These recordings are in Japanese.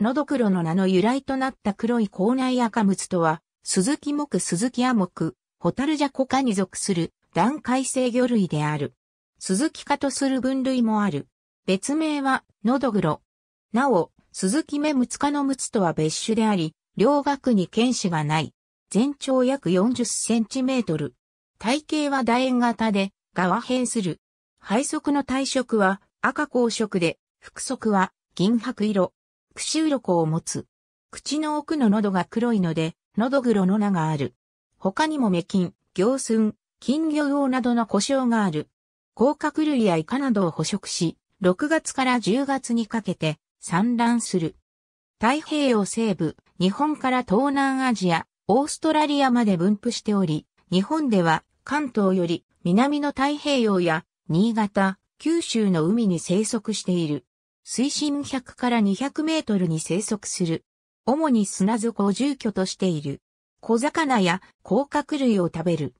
のどくろの名の由来となった黒い口内赤物とは、鈴木木鈴木亜木、ホタルジャコ科に属する段階性魚類である。鈴木科とする分類もある。別名は、のどぐろ。なお、鈴木目ムツ科のムツとは別種であり、両額に剣歯がない。全長約40センチメートル。体型は楕円型で、側変する。配色の体色は赤光色で、腹側は銀白色。ろこを持つ。口の奥の喉が黒いので、喉黒の名がある。他にもキン、行寸、金魚用などの故障がある。甲殻類やイカなどを捕食し、6月から10月にかけて産卵する。太平洋西部、日本から東南アジア、オーストラリアまで分布しており、日本では関東より南の太平洋や新潟、九州の海に生息している。水深100から200メートルに生息する。主に砂底を住居としている。小魚や甲殻類を食べる。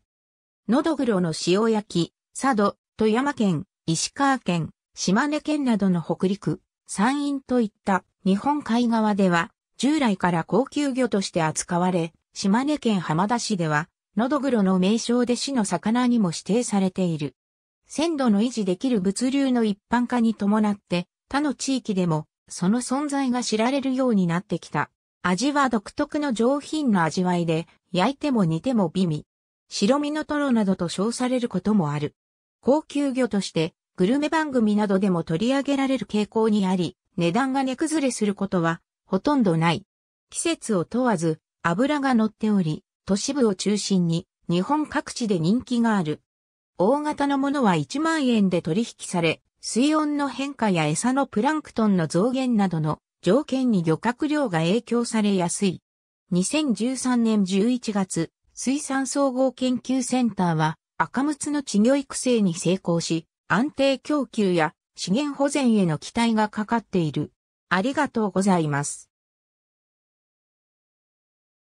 のどぐろの塩焼き、佐渡、富山県、石川県、島根県などの北陸、山陰といった日本海側では、従来から高級魚として扱われ、島根県浜田市では、のどぐろの名称で市の魚にも指定されている。鮮度の維持できる物流の一般化に伴って、他の地域でも、その存在が知られるようになってきた。味は独特の上品な味わいで、焼いても煮ても美味。白身のトロなどと称されることもある。高級魚として、グルメ番組などでも取り上げられる傾向にあり、値段が値崩れすることは、ほとんどない。季節を問わず、油が乗っており、都市部を中心に、日本各地で人気がある。大型のものは1万円で取引され、水温の変化や餌のプランクトンの増減などの条件に漁獲量が影響されやすい。2013年11月、水産総合研究センターは赤ムツの稚魚育成に成功し、安定供給や資源保全への期待がかかっている。ありがとうございます。